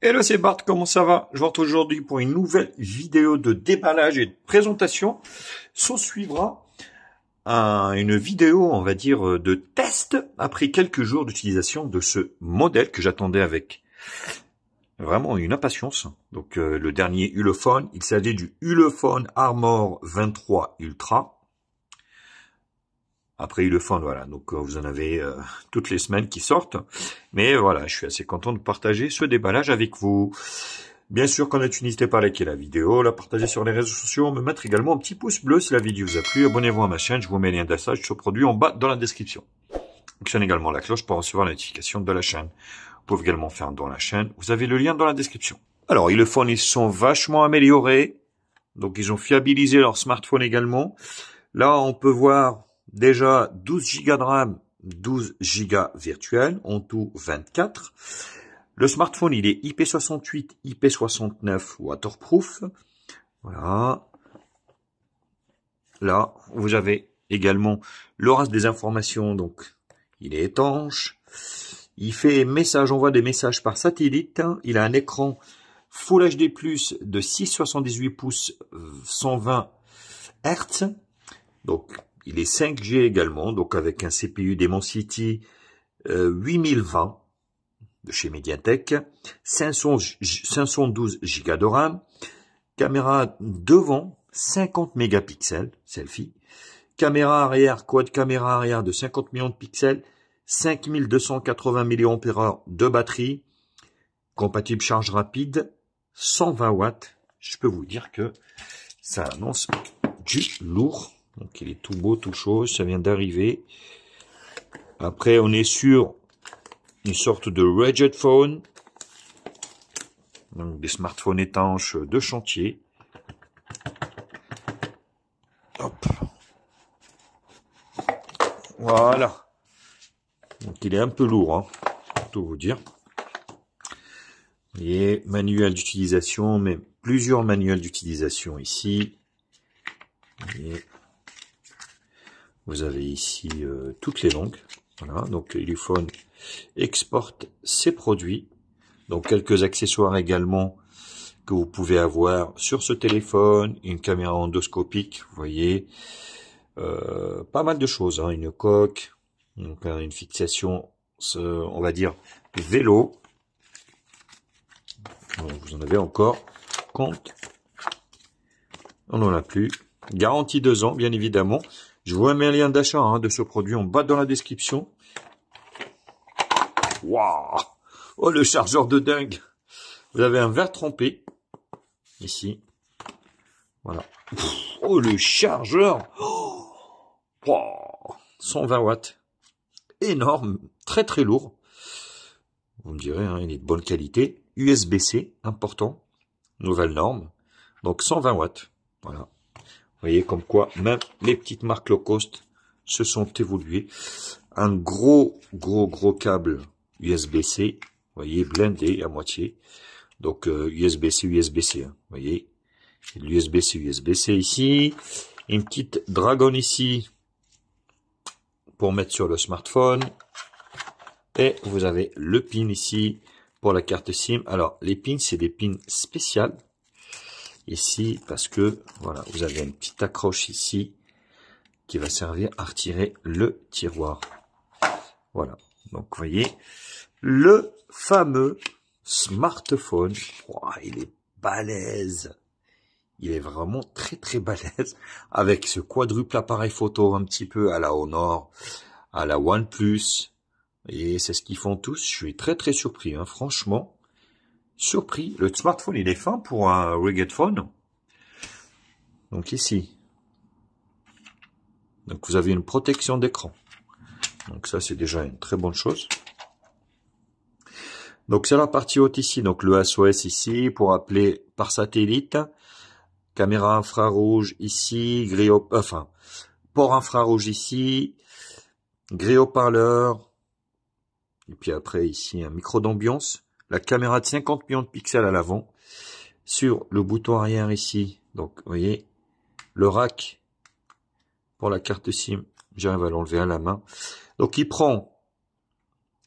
Hello, c'est Bart, comment ça va Je rentre aujourd'hui pour une nouvelle vidéo de déballage et de présentation. S'en suivra une vidéo, on va dire, de test après quelques jours d'utilisation de ce modèle que j'attendais avec vraiment une impatience. Donc euh, le dernier Ulefone, il s'agit du Ulefone Armor 23 Ultra. Après, il le font, voilà. Donc, euh, vous en avez euh, toutes les semaines qui sortent. Mais euh, voilà, je suis assez content de partager ce déballage avec vous. Bien sûr, quand tu n'hésitez pas à liker la vidéo, la partager sur les réseaux sociaux, me mettre également un petit pouce bleu si la vidéo vous a plu. Abonnez-vous à ma chaîne, je vous mets le lien d'assage sur produit en bas dans la description. Actionnez également la cloche pour recevoir la notification de la chaîne. Vous pouvez également faire dans la chaîne. Vous avez le lien dans la description. Alors, il le font, ils sont vachement améliorés. Donc, ils ont fiabilisé leur smartphone également. Là, on peut voir Déjà 12 Go de RAM, 12 Go virtuel, en tout 24. Le smartphone, il est IP68, IP69 waterproof. Voilà. Là, vous avez également le reste des informations, donc il est étanche. Il fait message, envoie des messages par satellite. Il a un écran Full HD+, de 6,78 pouces, 120 euh, Hz. Donc, il est 5G également, donc avec un CPU City 8020 euh, de chez Mediatek, 512 Go de RAM, caméra devant 50 mégapixels, selfie, caméra arrière, quad caméra arrière de 50 millions de pixels, 5280 mAh de batterie, compatible charge rapide, 120 watts. Je peux vous dire que ça annonce du lourd. Donc il est tout beau, tout chaud, ça vient d'arriver. Après, on est sur une sorte de rugged phone. Donc des smartphones étanches de chantier. Voilà. Donc il est un peu lourd, hein, pour tout vous dire. Vous manuel d'utilisation, mais plusieurs manuels d'utilisation ici. Vous avez ici euh, toutes les langues. Voilà, donc l'iPhone exporte ses produits. Donc quelques accessoires également que vous pouvez avoir sur ce téléphone, une caméra endoscopique, vous voyez, euh, pas mal de choses, hein. une coque, euh, une fixation, on va dire, vélo. vous en avez encore, compte, on n'en a plus. Garantie 2 ans, bien évidemment. Je vous mets un lien d'achat hein, de ce produit en bas dans la description. Waouh Oh, le chargeur de dingue Vous avez un verre trempé, ici. Voilà. Oh, le chargeur 120 watts. Énorme, très très lourd. Vous me direz, hein, il est de bonne qualité. USB-C, important. Nouvelle norme. Donc 120 watts. Voilà voyez, comme quoi, même les petites marques low cost se sont évoluées. Un gros, gros, gros câble USB-C, voyez, blindé à moitié. Donc, USB-C, euh, USB-C, hein, Vous voyez. L'USB-C, USB-C ici. Une petite dragon ici pour mettre sur le smartphone. Et vous avez le pin ici pour la carte SIM. Alors, les pins, c'est des pins spéciales ici parce que voilà, vous avez une petite accroche ici qui va servir à retirer le tiroir. Voilà. Donc vous voyez, le fameux smartphone, il est balèze. Il est vraiment très très balèze avec ce quadruple appareil photo un petit peu à la Honor, à la OnePlus. Et c'est ce qu'ils font tous. Je suis très très surpris, hein, franchement surpris. Le smartphone, il est fin pour un rugged phone. Donc ici. Donc vous avez une protection d'écran. Donc ça, c'est déjà une très bonne chose. Donc c'est la partie haute ici. Donc le SOS ici pour appeler par satellite. Caméra infrarouge ici. Enfin, port infrarouge ici. griot haut-parleur. Et puis après ici, un micro d'ambiance la caméra de 50 millions de pixels à l'avant. Sur le bouton arrière ici, donc vous voyez, le rack pour la carte SIM, j'arrive à l'enlever à la main. Donc il prend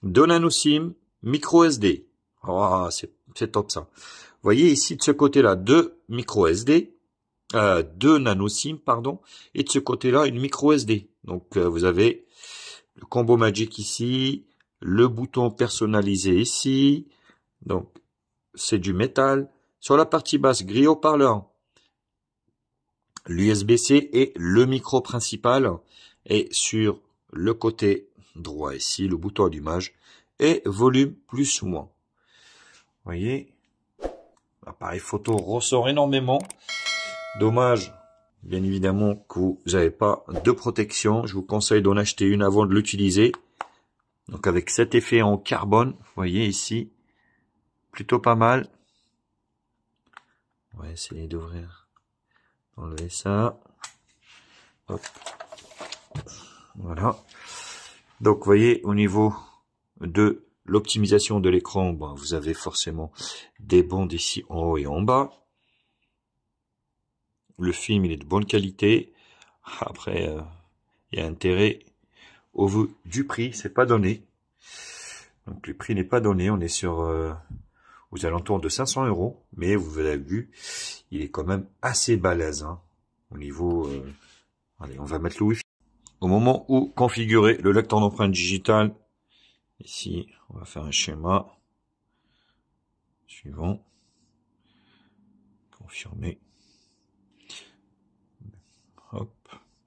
deux nano SIM, micro SD. Ah, c'est top ça. Vous voyez ici de ce côté-là, deux micro SD, euh, deux nano SIM, pardon, et de ce côté-là, une micro SD. Donc euh, vous avez le combo Magic ici, le bouton personnalisé ici, donc, c'est du métal. Sur la partie basse, haut parleur l'USB-C est le micro principal. Et sur le côté droit ici, le bouton allumage, et volume plus ou moins. Vous voyez, l'appareil photo ressort énormément. Dommage, bien évidemment, que vous n'avez pas de protection. Je vous conseille d'en acheter une avant de l'utiliser. Donc avec cet effet en carbone, vous voyez ici, Plutôt pas mal. On va essayer d'ouvrir, enlever ça. Voilà. Donc, vous voyez, au niveau de l'optimisation de l'écran, bah, vous avez forcément des bandes ici en haut et en bas. Le film, il est de bonne qualité. Après, euh, il y a intérêt au vu du prix, c'est pas donné. Donc, le prix n'est pas donné. On est sur euh, aux alentours de 500 euros, mais vous avez vu, il est quand même assez balèze hein, au niveau... Euh, allez, on va mettre le Wi-Fi. Au moment où configurer le lecteur d'empreintes digitales, ici, on va faire un schéma. Suivant. Confirmer. Hop,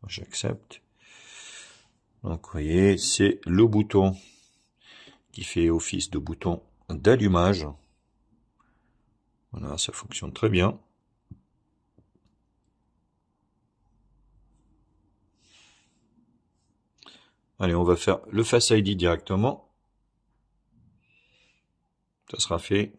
j'accepte. Donc, vous voyez, c'est le bouton qui fait office de bouton d'allumage. Voilà, ça fonctionne très bien. Allez, on va faire le Face ID directement. Ça sera fait.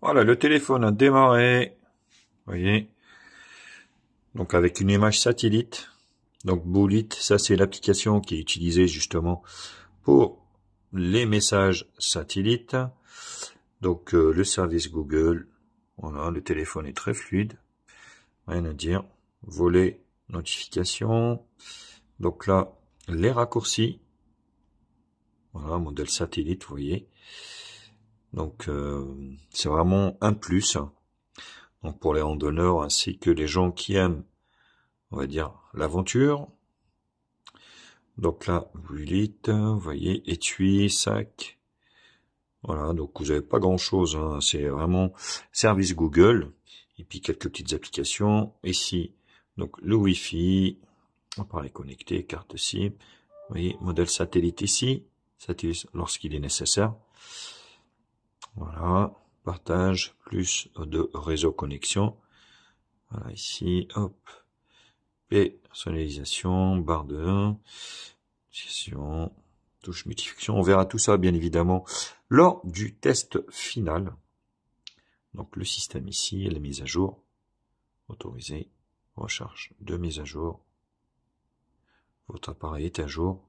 Voilà, le téléphone a démarré. Vous voyez. Donc avec une image satellite. Donc Bullet, ça c'est l'application qui est utilisée justement pour les messages satellites. Donc euh, le service Google, voilà, le téléphone est très fluide, rien à dire. Volet notification. Donc là, les raccourcis. Voilà, modèle satellite, vous voyez. Donc euh, c'est vraiment un plus. Hein. Donc pour les randonneurs ainsi que les gens qui aiment on va dire, l'aventure. Donc là, vous hein, vous voyez, étui, sac. Voilà, donc vous n'avez pas grand-chose. Hein, c'est vraiment service Google. Et puis quelques petites applications. Ici, donc le Wi-Fi, appareil connecté, carte SIM. Vous voyez, modèle satellite ici. Satellite lorsqu'il est nécessaire. Voilà, partage, plus de réseau connexion. Voilà, ici, hop, et personnalisation, barre de 1, session, touche multiplication, On verra tout ça, bien évidemment, lors du test final. Donc, le système ici, la mise à jour, autorisé, Recharge de mise à jour. Votre appareil est à jour.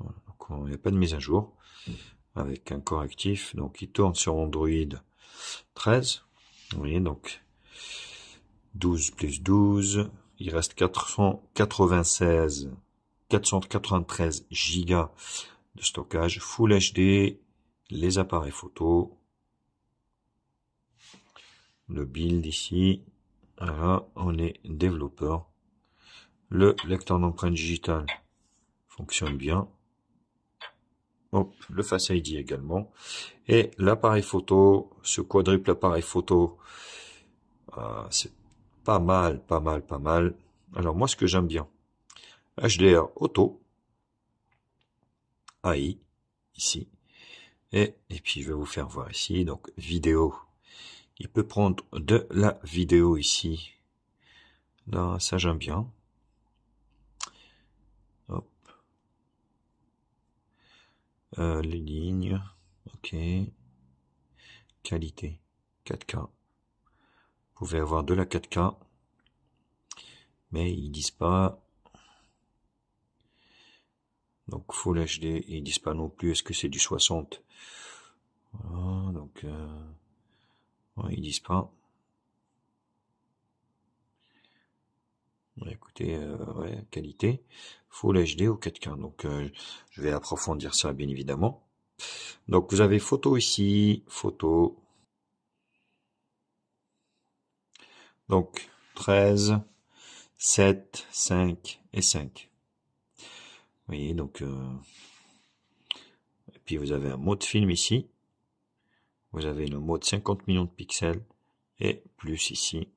il n'y a pas de mise à jour avec un correctif. Donc, il tourne sur Android 13. Vous voyez, donc, 12 plus 12, il reste 496, 493 gigas de stockage, Full HD, les appareils photo, le build ici, voilà, on est développeur, le lecteur d'empreintes digitales fonctionne bien, Hop, le Face ID également, et l'appareil photo, ce quadruple appareil photo, euh, c'est pas mal, pas mal, pas mal. Alors moi, ce que j'aime bien, HDR Auto, AI, ici. Et, puis, je vais vous faire voir ici, donc vidéo. Il peut prendre de la vidéo ici. Là, ça, j'aime bien. Hop. Euh, les lignes. OK. Qualité. 4K avoir de la 4K, mais ils disent pas. Donc Full HD, ils disent pas non plus est-ce que c'est du 60. donc euh, ils disent pas. Écoutez, euh, qualité, Full HD ou 4K. Donc euh, je vais approfondir ça bien évidemment. Donc vous avez photo ici, photo, Donc, 13, 7, 5 et 5. Vous voyez, donc... Euh, et puis, vous avez un mot de film ici. Vous avez le mot de 50 millions de pixels. Et plus ici.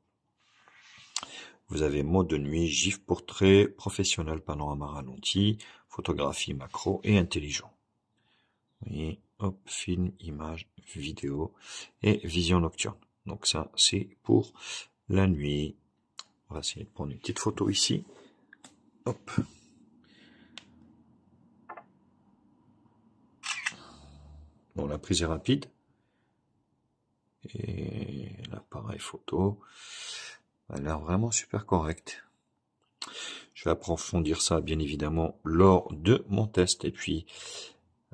Vous avez mot de nuit, GIF portrait, professionnel, panorama ralenti, photographie macro et intelligent. Vous voyez, hop, film, image, vidéo et vision nocturne. Donc ça, c'est pour la nuit. On va essayer de prendre une petite photo ici. Hop. Bon, la prise est rapide. Et l'appareil photo a l'air vraiment super correct. Je vais approfondir ça, bien évidemment, lors de mon test. Et puis,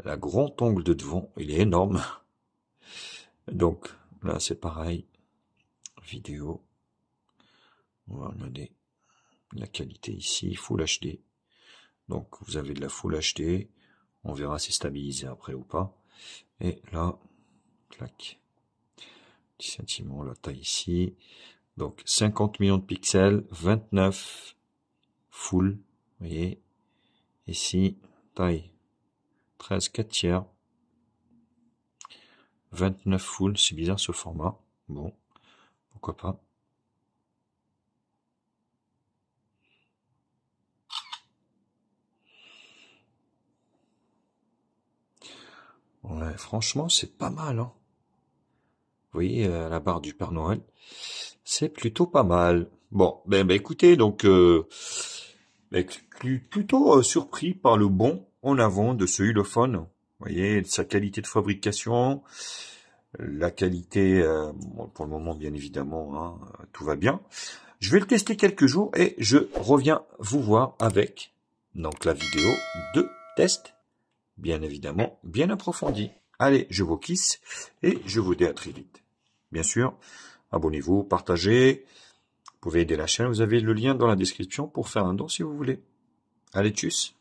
la grande ongle de devant, il est énorme. Donc, là, c'est pareil. Vidéo, on va donner la qualité ici, Full HD. Donc vous avez de la Full HD, on verra si c'est stabilisé après ou pas. Et là, clac, petit sentiment, la taille ici. Donc 50 millions de pixels, 29 Full, vous voyez, ici, taille 13 4 tiers, 29 Full, c'est bizarre ce format, bon, pourquoi pas. franchement, c'est pas mal, hein. Vous voyez, euh, la barre du Père Noël, c'est plutôt pas mal. Bon, ben, ben écoutez, donc, euh, ben, plutôt euh, surpris par le bon en avant de ce Hulophone. Vous voyez, sa qualité de fabrication, la qualité, pour le moment, bien évidemment, hein, tout va bien. Je vais le tester quelques jours et je reviens vous voir avec donc la vidéo de test bien évidemment, bien approfondi. Allez, je vous kiss et je vous dis à très vite. Bien sûr, abonnez-vous, partagez, vous pouvez aider la chaîne, vous avez le lien dans la description pour faire un don si vous voulez. Allez, tchuss